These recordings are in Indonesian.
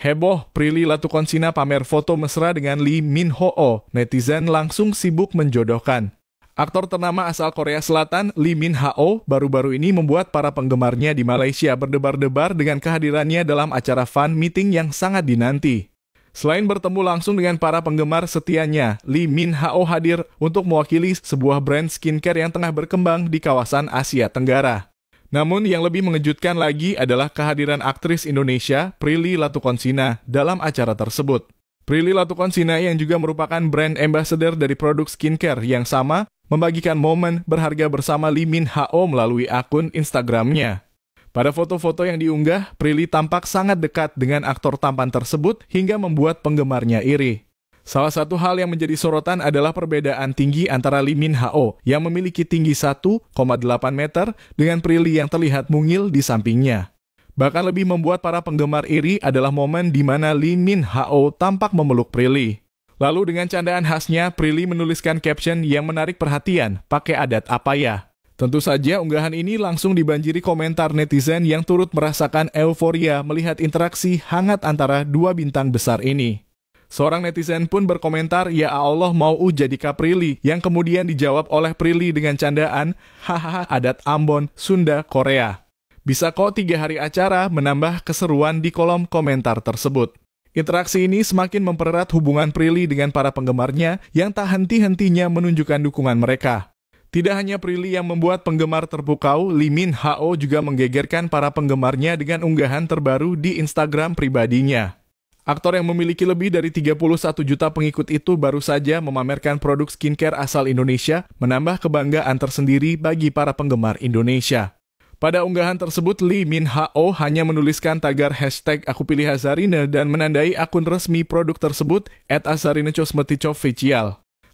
Heboh, Prilly Latukonsina pamer foto mesra dengan Lee Min Ho Oh. Netizen langsung sibuk menjodohkan. Aktor ternama asal Korea Selatan, Lee Min Ho, baru-baru ini membuat para penggemarnya di Malaysia berdebar-debar dengan kehadirannya dalam acara fan meeting yang sangat dinanti. Selain bertemu langsung dengan para penggemar setianya, Lee Min Ho hadir untuk mewakili sebuah brand skincare yang tengah berkembang di kawasan Asia Tenggara. Namun yang lebih mengejutkan lagi adalah kehadiran aktris Indonesia Prilly Latukonsina dalam acara tersebut. Prilly Latukonsina yang juga merupakan brand ambassador dari produk skincare yang sama membagikan momen berharga bersama Lee Min Ho melalui akun Instagramnya. Pada foto-foto yang diunggah, Prilly tampak sangat dekat dengan aktor tampan tersebut hingga membuat penggemarnya iri. Salah satu hal yang menjadi sorotan adalah perbedaan tinggi antara Lee Min Ho yang memiliki tinggi 1,8 meter dengan Prilly yang terlihat mungil di sampingnya. Bahkan lebih membuat para penggemar iri adalah momen di mana Lee Min Ho tampak memeluk Prilly. Lalu dengan candaan khasnya, Prilly menuliskan caption yang menarik perhatian, pakai adat apa ya? Tentu saja unggahan ini langsung dibanjiri komentar netizen yang turut merasakan euforia melihat interaksi hangat antara dua bintang besar ini. Seorang netizen pun berkomentar, ya Allah mau u jadi Kaprili, yang kemudian dijawab oleh Prilly dengan candaan, hahaha adat Ambon, Sunda, Korea. Bisa kok tiga hari acara menambah keseruan di kolom komentar tersebut. Interaksi ini semakin mempererat hubungan Prilly dengan para penggemarnya yang tak henti-hentinya menunjukkan dukungan mereka. Tidak hanya Prilly yang membuat penggemar terpukau, Limin HO juga menggegerkan para penggemarnya dengan unggahan terbaru di Instagram pribadinya. Aktor yang memiliki lebih dari 31 juta pengikut itu baru saja memamerkan produk skincare asal Indonesia, menambah kebanggaan tersendiri bagi para penggemar Indonesia. Pada unggahan tersebut, Lee Min Ho oh hanya menuliskan tagar hashtag Aku Pilih Hazarina dan menandai akun resmi produk tersebut at Azarine Cosmetico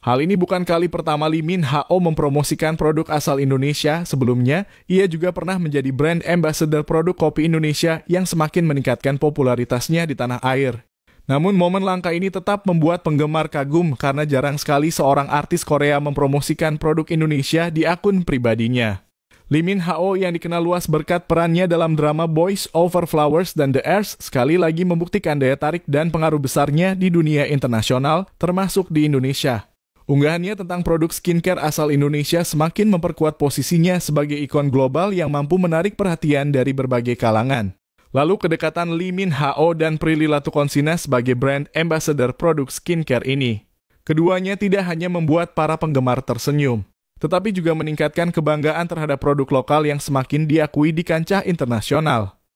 Hal ini bukan kali pertama Lee Min Ho mempromosikan produk asal Indonesia. Sebelumnya, ia juga pernah menjadi brand ambassador produk kopi Indonesia yang semakin meningkatkan popularitasnya di tanah air. Namun momen langka ini tetap membuat penggemar kagum karena jarang sekali seorang artis Korea mempromosikan produk Indonesia di akun pribadinya. Lee Min Ho yang dikenal luas berkat perannya dalam drama Boys Over Flowers dan The Earth sekali lagi membuktikan daya tarik dan pengaruh besarnya di dunia internasional, termasuk di Indonesia. Unggahannya tentang produk skincare asal Indonesia semakin memperkuat posisinya sebagai ikon global yang mampu menarik perhatian dari berbagai kalangan. Lalu kedekatan Lee Min Ho dan Prilly Latukonsina sebagai brand ambassador produk skincare ini. Keduanya tidak hanya membuat para penggemar tersenyum, tetapi juga meningkatkan kebanggaan terhadap produk lokal yang semakin diakui di kancah internasional.